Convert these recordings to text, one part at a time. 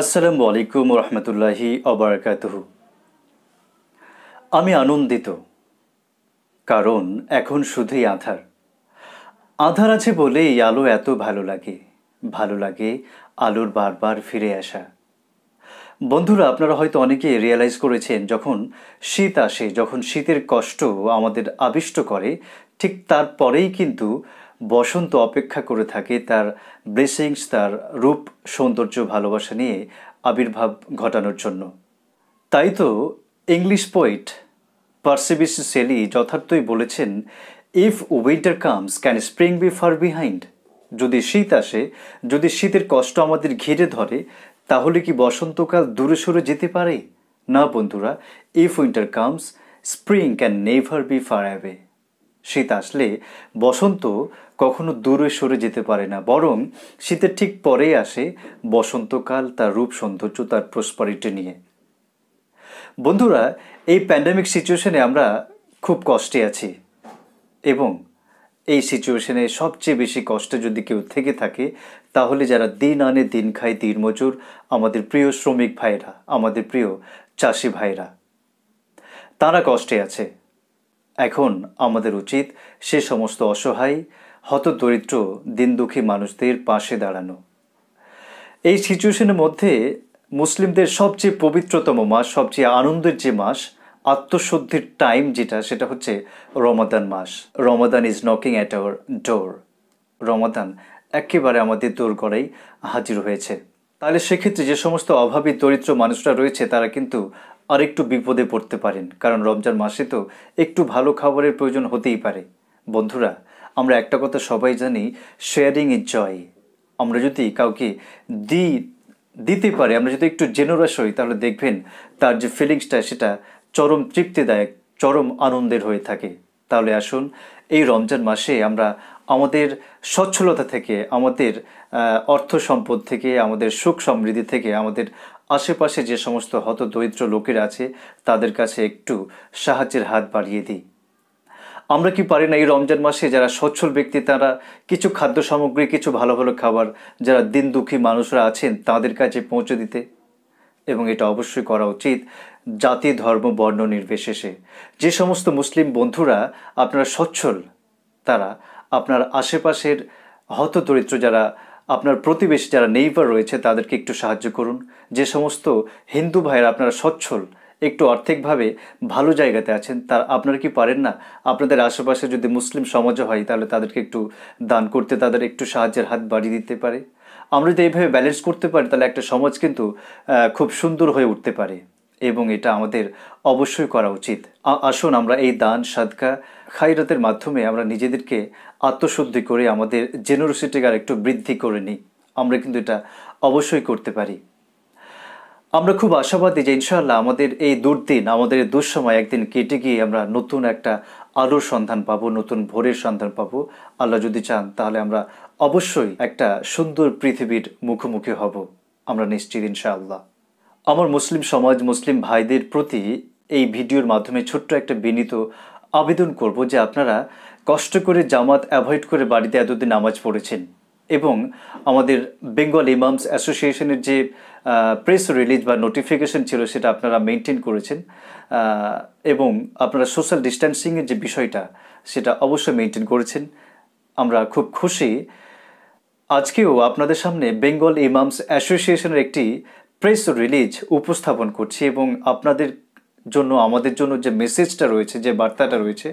আসসালামু আলাইকুম রহমতুল্লাহি অবরাকাতহ আমি আনন্দিত কারণ এখন শুধুই আধার আধার আছে বলেই আলো এত ভালো লাগে ভালো লাগে আলোর বারবার ফিরে আসা বন্ধুরা আপনারা হয়তো অনেকে রিয়েলাইজ করেছেন যখন শীত আসে যখন শীতের কষ্ট আমাদের আবিষ্ট করে ঠিক তারপরেই কিন্তু বসন্ত অপেক্ষা করে থাকে তার ব্লেসিংস তার রূপ সৌন্দর্য ভালোবাসা নিয়ে আবির্ভাব ঘটানোর জন্য তাই তো ইংলিশ পোয়েট পার্সিবিস সেলি যথার্থই বলেছেন if winter comes can spring be far behind যদি শীত আসে যদি শীতের কষ্ট আমাদের ঘিরে ধরে তাহলে কি বসন্তকাল দূরে সরে যেতে পারে না বন্ধুরা if winter comes spring can never be far away শীত আসলে বসন্ত কখনো দূরে সরে যেতে পারে না বরং শীতের ঠিক পরে আসে বসন্তকাল তার রূপ সৌন্দর্য তার প্রসপারিটি নিয়ে বন্ধুরা এই প্যান্ডামিক সিচুয়েশনে আমরা খুব কষ্টে আছি এবং এই সিচুয়েশনে সবচেয়ে বেশি কষ্টে যদি কেউ থেকে থাকে তাহলে যারা দিন আনে দিন খায় দিন মজুর আমাদের প্রিয় শ্রমিক ভাইরা আমাদের প্রিয় চাষি ভাইরা তারা কষ্টে আছে এখন আমাদের উচিত সে সমস্ত অসহায় হতদরিদ্র দিনদুখী মানুষদের পাশে দাঁড়ানো এই সিচুয়েশনের মধ্যে মুসলিমদের সবচেয়ে পবিত্রতম মাস সবচেয়ে আনন্দের যে মাস আত্মশুদ্ধির টাইম যেটা সেটা হচ্ছে রমাদান মাস Ramadan is knocking at our door Ramadan একেবারে আমাদের দোর করেই হাজির হয়েছে তাহলে সেক্ষেত্রে যে সমস্ত অভাবী দরিদ্র মানুষরা রয়েছে তারা কিন্তু আরেকটু বিপদে পড়তে পারেন কারণ রমজান মাসে তো একটু ভালো খাবারের প্রয়োজন হতেই পারে বন্ধুরা আমরা একটা কথা সবাই জানি শেয়ারিং ইজ জয় আমরা যদি কাউকে দি দিতে পারি আমরা যদি একটু জেনোরাস হই তাহলে দেখবেন তার যে ফিলিংসটা সেটা চরম তৃপ্তিদায়ক চরম আনন্দের হয়ে থাকে তাহলে আসুন এই রমজান মাসে আমরা আমাদের সচ্ছলতা থেকে আমাদের অর্থ সম্পদ থেকে আমাদের সুখ সমৃদ্ধি থেকে আমাদের আশেপাশে যে সমস্ত হত দরিদ্র লোকের আছে তাদের কাছে একটু সাহায্যের হাত বাড়িয়ে দিই আমরা কি পারি না এই রমজান মাসে যারা সচ্ছল ব্যক্তি তারা কিছু খাদ্য সামগ্রী কিছু ভালো ভালো খাবার যারা দিন দুঃখী মানুষরা আছেন তাদের কাছে পৌঁছে দিতে এবং এটা অবশ্যই করা উচিত জাতি ধর্ম বর্ণ নির্বিশেষে যে সমস্ত মুসলিম বন্ধুরা আপনারা সচ্ছল তারা আপনার আশেপাশের হতদরিদ্র যারা আপনার প্রতিবেশী যারা নেইবার রয়েছে তাদেরকে একটু সাহায্য করুন যে সমস্ত হিন্দু ভাইয়েরা আপনারা সচ্ছল একটু আর্থিকভাবে ভালো জায়গাতে আছেন তার আপনারা কি পারেন না আপনাদের আশেপাশে যদি মুসলিম সমাজ হয় তাহলে তাদেরকে একটু দান করতে তাদের একটু সাহায্যের হাত বাড়িয়ে দিতে পারে আমরা যদি এইভাবে ব্যালেন্স করতে পারি তাহলে একটা সমাজ কিন্তু খুব সুন্দর হয়ে উঠতে পারে এবং এটা আমাদের অবশ্যই করা উচিত আসুন আমরা এই দান সাদকা খাইরাতের মাধ্যমে আমরা নিজেদেরকে আত্মশুদ্ধি করে আমাদের জেনারোসিটিকে আর একটু বৃদ্ধি করে নিই আমরা কিন্তু এটা অবশ্যই করতে পারি আমরা খুব আশাবাদী যে ইনশাআল্লাহ আমাদের এই দুর্দিন আমাদের এই দুঃসময় একদিন কেটে গিয়ে আমরা নতুন একটা আলোর সন্ধান পাবো নতুন ভোরের সন্ধান পাবো আল্লাহ যদি চান তাহলে আমরা অবশ্যই একটা সুন্দর পৃথিবীর মুখোমুখি হব আমরা নিশ্চিত ইনশাআল্লাহ আমার মুসলিম সমাজ মুসলিম ভাইদের প্রতি এই ভিডিওর মাধ্যমে ছোট্ট একটা বিনীত আবেদন করব যে আপনারা কষ্ট করে জামাত অ্যাভয়েড করে বাড়িতে এতদিন নামাজ পড়েছেন এবং আমাদের বেঙ্গল ইমামস অ্যাসোসিয়েশনের যে প্রেস রিলিজ বা নোটিফিকেশন ছিল সেটা আপনারা মেনটেন করেছেন এবং আপনারা সোশ্যাল ডিস্ট্যান্সিংয়ের যে বিষয়টা সেটা অবশ্যই মেনটেন করেছেন আমরা খুব খুশি আজকেও আপনাদের সামনে বেঙ্গল ইমামস অ্যাসোসিয়েশনের একটি প্রেস রিলিজ উপস্থাপন করছি এবং আপনাদের জন্য আমাদের জন্য যে মেসেজটা রয়েছে যে বার্তাটা রয়েছে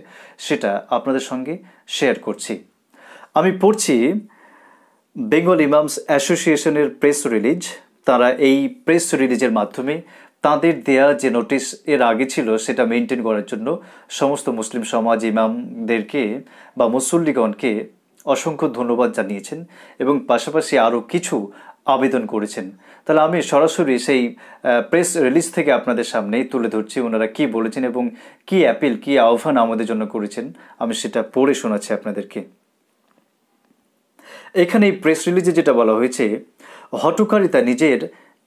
সেটা আপনাদের সঙ্গে শেয়ার করছি আমি পড়ছি বেঙ্গল ইমামস অ্যাসোসিয়েশনের প্রেস রিলিজ তারা এই প্রেস রিলিজের মাধ্যমে তাদের দেয়া যে নোটিশ এর আগে ছিল সেটা মেনটেন করার জন্য সমস্ত মুসলিম সমাজ ইমামদেরকে বা মুসল্লিগণকে অসংখ্য ধন্যবাদ জানিয়েছেন এবং পাশাপাশি আরও কিছু আবেদন করেছেন তাহলে আমি সরাসরি সেই প্রেস রিলিজ থেকে আপনাদের সামনেই তুলে ধরছি ওনারা কি বলেছেন এবং কি অ্যাপিল কি আহ্বান আমাদের জন্য করেছেন আমি সেটা পড়ে শোনাচ্ছি আপনাদেরকে এখানে এই প্রেস রিলিজে যেটা বলা হয়েছে হটকারিতা নিজের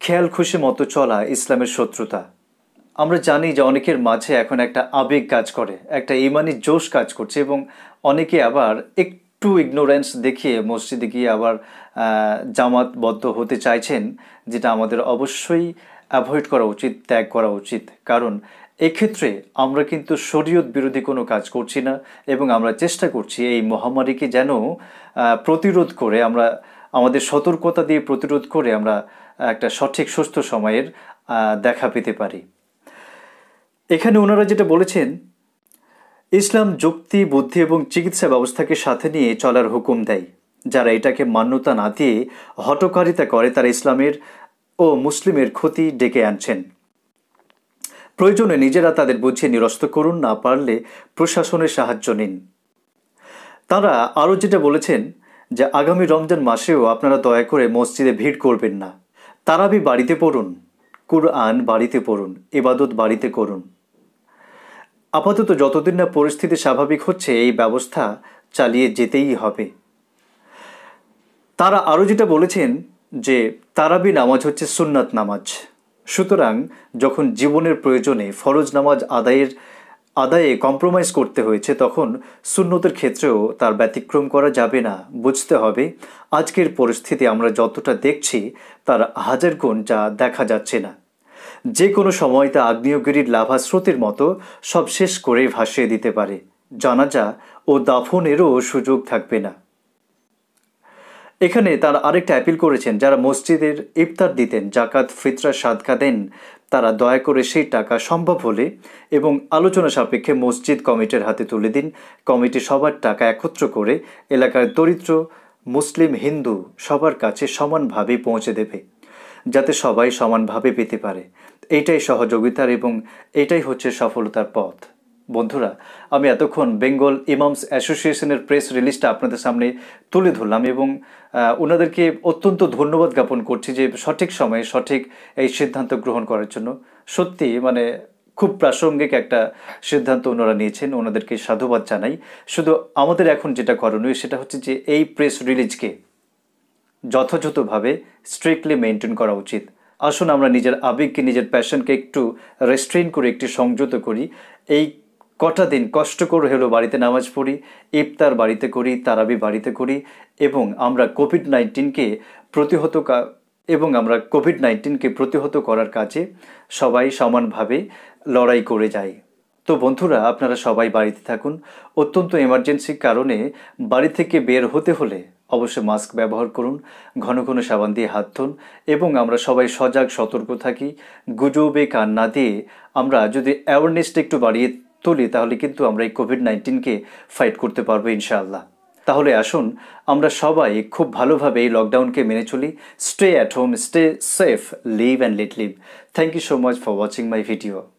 খেয়াল খুশি মতো চলা ইসলামের শত্রুতা আমরা জানি যে অনেকের মাঝে এখন একটা আবেগ কাজ করে একটা ইমানি জোশ কাজ করছে এবং অনেকে আবার একটু টু ইগনোরেন্স দেখিয়ে মসজিদে গিয়ে আবার জামাতবদ্ধ হতে চাইছেন যেটা আমাদের অবশ্যই অ্যাভয়েড করা উচিত ত্যাগ করা উচিত কারণ এক্ষেত্রে আমরা কিন্তু শরীয়ত বিরোধী কোনো কাজ করছি না এবং আমরা চেষ্টা করছি এই মহামারীকে যেন প্রতিরোধ করে আমরা আমাদের সতর্কতা দিয়ে প্রতিরোধ করে আমরা একটা সঠিক সুস্থ সময়ের দেখা পেতে পারি এখানে ওনারা যেটা বলেছেন ইসলাম যুক্তি বুদ্ধি এবং চিকিৎসা ব্যবস্থাকে সাথে নিয়ে চলার হুকুম দেয় যারা এটাকে মান্যতা না দিয়ে হটকারিতা করে তারা ইসলামের ও মুসলিমের ক্ষতি ডেকে আনছেন প্রয়োজনে নিজেরা তাদের বুঝিয়ে নিরস্ত করুন না পারলে প্রশাসনের সাহায্য নিন তারা আরও যেটা বলেছেন যে আগামী রমজান মাসেও আপনারা দয়া করে মসজিদে ভিড় করবেন না তারাবি বাড়িতে পড়ুন কুরআন বাড়িতে পড়ুন এবাদত বাড়িতে করুন আপাতত যতদিন না পরিস্থিতি স্বাভাবিক হচ্ছে এই ব্যবস্থা চালিয়ে যেতেই হবে তারা আরও যেটা বলেছেন যে তারাবি নামাজ হচ্ছে সুন্নাত নামাজ সুতরাং যখন জীবনের প্রয়োজনে ফরজ নামাজ আদায়ের আদায়ে কম্প্রোমাইজ করতে হয়েছে তখন সুন্নতের ক্ষেত্রেও তার ব্যতিক্রম করা যাবে না বুঝতে হবে আজকের পরিস্থিতি আমরা যতটা দেখছি তার হাজার গুণ যা দেখা যাচ্ছে না যে কোনো সময় তা আগ্নেয়গিরির লাভা স্রোতের মতো সব শেষ করে ভাসিয়ে দিতে পারে জানাজা ও দাফনেরও সুযোগ থাকবে না এখানে তার আরেকটা অ্যাপিল করেছেন যারা মসজিদের ইফতার দিতেন জাকাত ফিতরা সাদকা দেন তারা দয়া করে সেই টাকা সম্ভব হলে এবং আলোচনা সাপেক্ষে মসজিদ কমিটির হাতে তুলে দিন কমিটি সবার টাকা একত্র করে এলাকার দরিদ্র মুসলিম হিন্দু সবার কাছে সমানভাবে পৌঁছে দেবে যাতে সবাই সমানভাবে পেতে পারে এইটাই সহযোগিতার এবং এটাই হচ্ছে সফলতার পথ বন্ধুরা আমি এতক্ষণ বেঙ্গল ইমামস অ্যাসোসিয়েশনের প্রেস রিলিজটা আপনাদের সামনে তুলে ধরলাম এবং ওনাদেরকে অত্যন্ত ধন্যবাদ জ্ঞাপন করছি যে সঠিক সময়ে সঠিক এই সিদ্ধান্ত গ্রহণ করার জন্য সত্যি মানে খুব প্রাসঙ্গিক একটা সিদ্ধান্ত ওনারা নিয়েছেন ওনাদেরকে সাধুবাদ জানাই শুধু আমাদের এখন যেটা করণীয় সেটা হচ্ছে যে এই প্রেস রিলিজকে যথাযথভাবে স্ট্রিক্টলি মেনটেন করা উচিত আসুন আমরা নিজের আবেগকে নিজের প্যাশনকে একটু রেস্ট্রেন করে একটু সংযত করি এই কটা দিন কষ্টকর হলেও বাড়িতে নামাজ পড়ি ইফতার বাড়িতে করি তারাবি বাড়িতে করি এবং আমরা কোভিড নাইন্টিনকে প্রতিহত এবং আমরা কোভিড নাইন্টিনকে প্রতিহত করার কাজে সবাই সমানভাবে লড়াই করে যাই তো বন্ধুরা আপনারা সবাই বাড়িতে থাকুন অত্যন্ত এমার্জেন্সি কারণে বাড়ি থেকে বের হতে হলে অবশ্যই মাস্ক ব্যবহার করুন ঘন ঘন সাবান দিয়ে হাত ধুন এবং আমরা সবাই সজাগ সতর্ক থাকি গুজবে কান না দিয়ে আমরা যদি অ্যাওয়ারনেসটা একটু বাড়িয়ে তুলি তাহলে কিন্তু আমরা এই কোভিড নাইন্টিনকে ফাইট করতে পারবো ইনশাআল্লাহ তাহলে আসুন আমরা সবাই খুব ভালোভাবে এই লকডাউনকে মেনে চলি stay at home stay safe live and let live thank you so much for watching my video